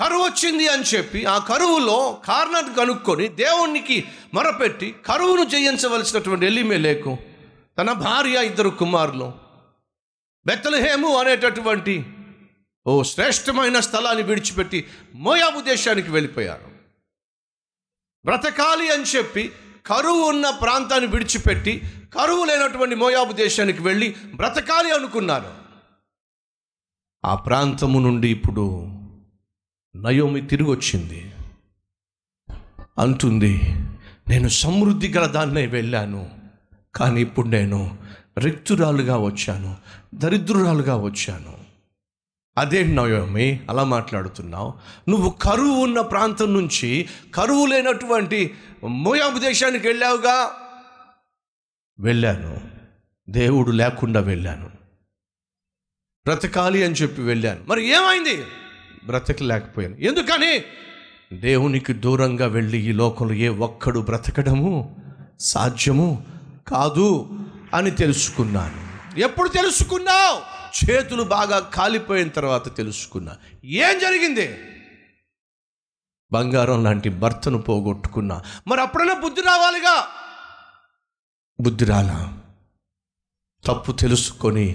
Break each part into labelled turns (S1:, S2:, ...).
S1: కరువు వచ్చింది అని చెప్పి ఆ కరువులో కార్నర్ కనుక్కొని దేవునికి మొరపెట్టి కరువును జయించవలసినటువంటి లేకు తన భార్య ఇద్దరు కుమారులు బెత్తలహేము అనేటటువంటి ఓ శ్రేష్టమైన స్థలాన్ని విడిచిపెట్టి మోయాబు దేశానికి వెళ్ళిపోయారు బ్రతకాలి అని చెప్పి కరువు ఉన్న ప్రాంతాన్ని విడిచిపెట్టి కరువు లేనటువంటి మోయాబు దేశానికి వెళ్ళి బ్రతకాలి అనుకున్నారు ఆ ప్రాంతము నుండి ఇప్పుడు నయోమి తిరిగి వచ్చింది అంటుంది నేను సమృద్ధి గల దాన్నే వెళ్ళాను కానీ ఇప్పుడు నేను రిక్తురాలుగా వచ్చాను దరిద్రురాలుగా వచ్చాను అదే నయోమి అలా మాట్లాడుతున్నావు నువ్వు కరువు ఉన్న ప్రాంతం నుంచి కరువు లేనటువంటి మోయాబు దేశానికి వెళ్ళావుగా వెళ్ళాను దేవుడు లేకుండా వెళ్ళాను బ్రతకాలి అని చెప్పి వెళ్ళాను మరి ఏమైంది బ్రతకలేకపోయాను ఎందుకని దేవునికి దూరంగా వెళ్ళి ఈ లోకంలో ఏ ఒక్కడు బ్రతకడము సాధ్యము కాదు అని తెలుసుకున్నాను ఎప్పుడు తెలుసుకున్నావు చేతులు బాగా కాలిపోయిన తర్వాత తెలుసుకున్నా ఏం జరిగింది బంగారం లాంటి భర్తను పోగొట్టుకున్నా మరి అప్పుడైనా బుద్ధి రావాలిగా బుద్ధి రాలా తప్పు తెలుసుకొని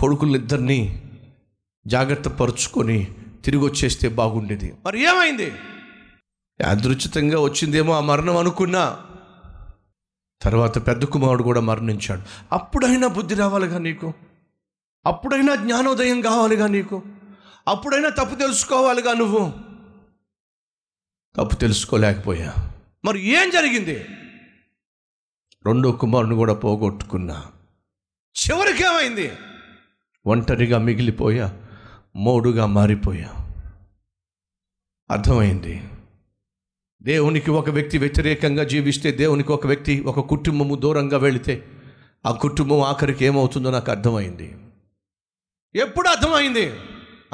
S1: కొడుకులిద్దరినీ జాగ్రత్త పరుచుకొని తిరిగి వచ్చేస్తే బాగుండేది మరి ఏమైంది యాదృచితంగా వచ్చిందేమో ఆ మరణం అనుకున్నా తర్వాత పెద్ద కుమారుడు కూడా మరణించాడు అప్పుడైనా బుద్ధి రావాలిగా నీకు అప్పుడైనా జ్ఞానోదయం కావాలిగా నీకు అప్పుడైనా తప్పు తెలుసుకోవాలిగా నువ్వు తప్పు తెలుసుకోలేకపోయా మరి ఏం జరిగింది రెండో కుమారుని కూడా పోగొట్టుకున్నా చివరికి ఏమైంది ఒంటరిగా మిగిలిపోయా మోడుగా మారిపోయా అర్థమైంది దేవునికి ఒక వ్యక్తి వ్యతిరేకంగా జీవిస్తే దేవునికి ఒక వ్యక్తి ఒక కుటుంబము దూరంగా వెళితే ఆ కుటుంబం ఆఖరికి ఏమవుతుందో నాకు అర్థమైంది ఎప్పుడు అర్థమైంది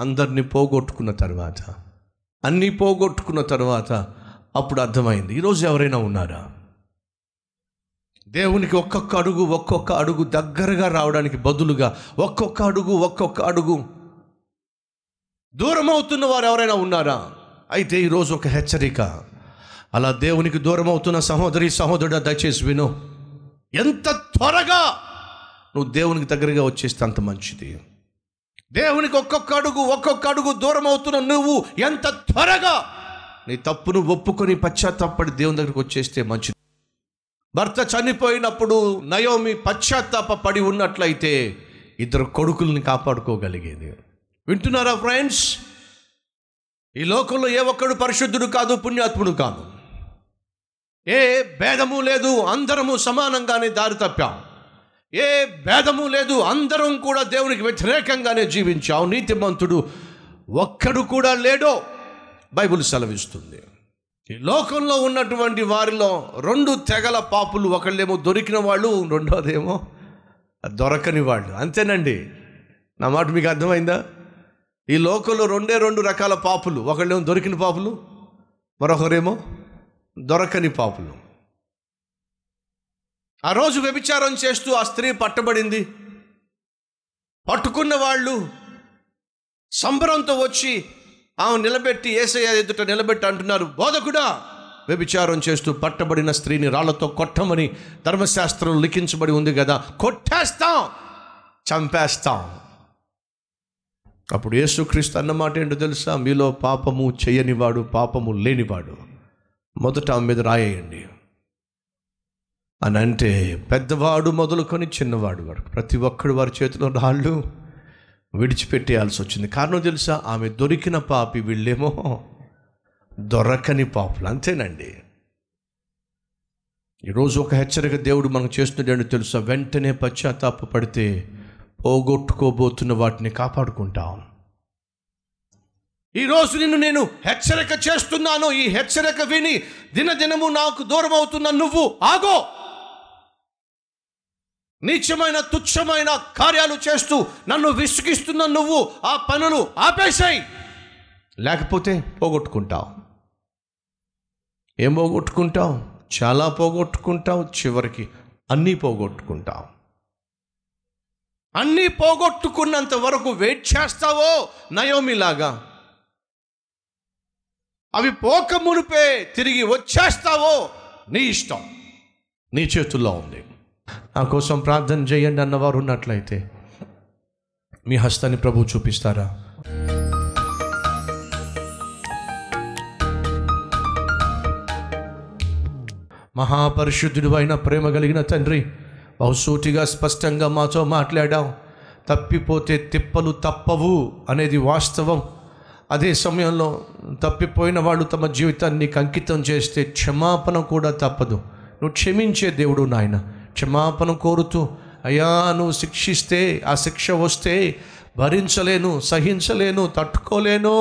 S1: అందరినీ పోగొట్టుకున్న తర్వాత అన్నీ పోగొట్టుకున్న తర్వాత అప్పుడు అర్థమైంది ఈరోజు ఎవరైనా ఉన్నారా దేవునికి ఒక్కొక్క అడుగు ఒక్కొక్క అడుగు దగ్గరగా రావడానికి బదులుగా ఒక్కొక్క అడుగు ఒక్కొక్క అడుగు దూరం అవుతున్న వారు ఎవరైనా ఉన్నారా అయితే ఈరోజు ఒక హెచ్చరిక అలా దేవునికి దూరం అవుతున్న సహోదరి సహోదరుడు దయచేసి విను ఎంత త్వరగా నువ్వు దేవునికి దగ్గరగా వచ్చేస్తే అంత మంచిది దేవునికి ఒక్కొక్క అడుగు ఒక్కొక్క అడుగు దూరం అవుతున్న నువ్వు ఎంత త్వరగా నీ తప్పును ఒప్పుకొని పశ్చాత్తాపడి దేవుని దగ్గరికి వచ్చేస్తే మంచిది భర్త చనిపోయినప్పుడు నయోమి పశ్చాత్తాప పడి ఉన్నట్లయితే ఇద్దరు కొడుకుల్ని కాపాడుకోగలిగేది వింటున్నారా ఫ్రెండ్స్ ఈ లోకంలో ఏ ఒక్కడు పరిశుద్ధుడు కాదు పుణ్యాత్ముడు కాదు ఏ భేదము లేదు అందరము సమానంగానే దారి తప్పాం ఏ భేదము లేదు అందరం కూడా దేవునికి వ్యతిరేకంగానే జీవించాం నీతిమంతుడు ఒక్కడు కూడా లేడో బైబుల్ సెలవిస్తుంది ఈ లోకంలో ఉన్నటువంటి వారిలో రెండు తెగల పాపులు ఒకళ్ళేమో దొరికిన వాళ్ళు రెండోదేమో దొరకని వాళ్ళు అంతేనండి నా మాట మీకు అర్థమైందా ఈ లోకంలో రెండే రెండు రకాల పాపులు ఒకళ్ళేమో దొరికిన పాపులు మరొకరేమో దొరకని పాపులు ఆ రోజు వ్యభిచారం చేస్తూ ఆ స్త్రీ పట్టబడింది పట్టుకున్న వాళ్ళు సంబరంతో వచ్చి ఆమె నిలబెట్టి ఏసయ్య ఎదుట నిలబెట్టి అంటున్నారు బోధకుడా వ్యభిచారం చేస్తూ పట్టబడిన స్త్రీని రాళ్లతో కొట్టమని ధర్మశాస్త్రం లిఖించబడి ఉంది కదా కొట్టేస్తాం చంపేస్తాం అప్పుడు యేసుక్రీస్తు అన్నమాట ఏంటో తెలుసా మీలో పాపము చేయనివాడు పాపము లేనివాడు మొదట ఆమె మీద రాయేయండి అని అంటే పెద్దవాడు మొదలుకొని చిన్నవాడు వాడు ప్రతి ఒక్కడు వారి చేతిలో రాళ్ళు విడిచిపెట్టేయాల్సి వచ్చింది కారణం తెలుసా ఆమె దొరికిన పాపి వీళ్ళేమో దొరకని పాపులు అంతేనండి ఈరోజు ఒక హెచ్చరిక దేవుడు మనకు చేస్తున్నాడు తెలుసా వెంటనే పశ్చాత్తాప పడితే పోగొట్టుకోబోతున్న వాటిని కాపాడుకుంటాం ఈరోజు నిన్ను నేను హెచ్చరిక చేస్తున్నాను ఈ హెచ్చరిక విని దినదినము నాకు దూరం అవుతున్న నువ్వు ఆగో నీచమైన తుచ్చమైన కార్యాలు చేస్తూ నన్ను విసుగిస్తున్న నువ్వు ఆ పనులు ఆపేసాయి లేకపోతే పోగొట్టుకుంటావు ఏం పోగొట్టుకుంటావు చాలా పోగొట్టుకుంటావు చివరికి అన్నీ పోగొట్టుకుంటావు అన్నీ పోగొట్టుకున్నంత వరకు వెయిట్ చేస్తావో నయోమిలాగా అవి పోక మునిపే తిరిగి వచ్చేస్తావో నీ ఇష్టం నీ చేతుల్లో ఉంది నా కోసం ప్రార్థన చేయండి అన్నవారు ఉన్నట్లయితే మీ హస్తాన్ని ప్రభు చూపిస్తారా మహాపరిశుద్ధుడు అయిన ప్రేమ కలిగిన తండ్రి బహుసూటిగా స్పష్టంగా మాతో మాట్లాడాం తప్పిపోతే తిప్పలు తప్పవు అనేది వాస్తవం అదే సమయంలో తప్పిపోయిన వాళ్ళు తమ జీవితాన్ని అంకితం చేస్తే క్షమాపణ కూడా తప్పదు నువ్వు క్షమించే దేవుడు నాయన క్షమాపణ కోరుతూ అయ్యా నువ్వు శిక్షిస్తే ఆ శిక్ష వస్తే భరించలేను సహించలేను తట్టుకోలేను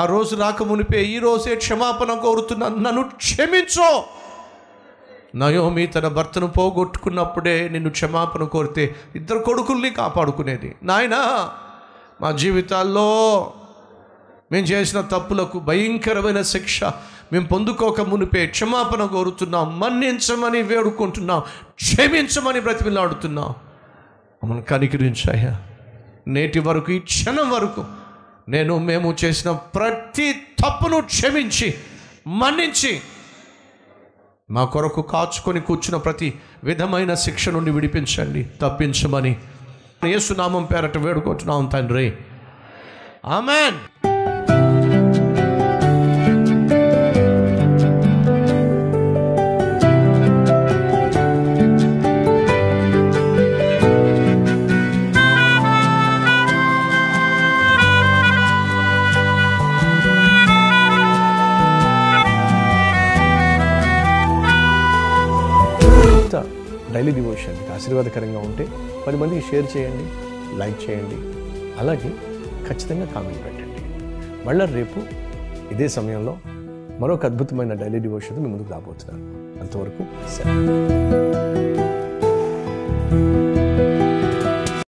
S1: ఆ రోజు రాక మునిపే ఈ రోజే క్షమాపణ కోరుతున్నా నన్ను క్షమించో నయోమి తన భర్తను పోగొట్టుకున్నప్పుడే నిన్ను క్షమాపణ కోరితే ఇద్దరు కొడుకుల్ని కాపాడుకునేది నాయనా మా జీవితాల్లో మేము చేసిన తప్పులకు భయంకరమైన శిక్ష మేము పొందుకోక మునిపే క్షమాపణ కోరుతున్నాం మన్నించమని వేడుకుంటున్నాం క్షమించమని బ్రతిమిలాడుతున్నాం మమ్మల్ని కనికరించాయా నేటి వరకు ఈ క్షణం వరకు నేను మేము చేసిన ప్రతి తప్పును క్షమించి మన్నించి మా కొరకు కాచుకొని కూర్చున్న ప్రతి విధమైన శిక్ష నుండి విడిపించండి తప్పించమని యేసునామం పేరట వేడుకుంటున్నాం తండ్రి ఆమెన్ డైలీ డివోషన్ మీకు ఆశీర్వాదకరంగా ఉంటే పది మందికి షేర్ చేయండి లైక్ చేయండి అలాగే ఖచ్చితంగా కామెంట్ పెట్టండి మళ్ళీ రేపు ఇదే సమయంలో మరొక అద్భుతమైన డైలీ డివోషన్ మీ ముందుకు రాబోతున్నాను అంతవరకు సరే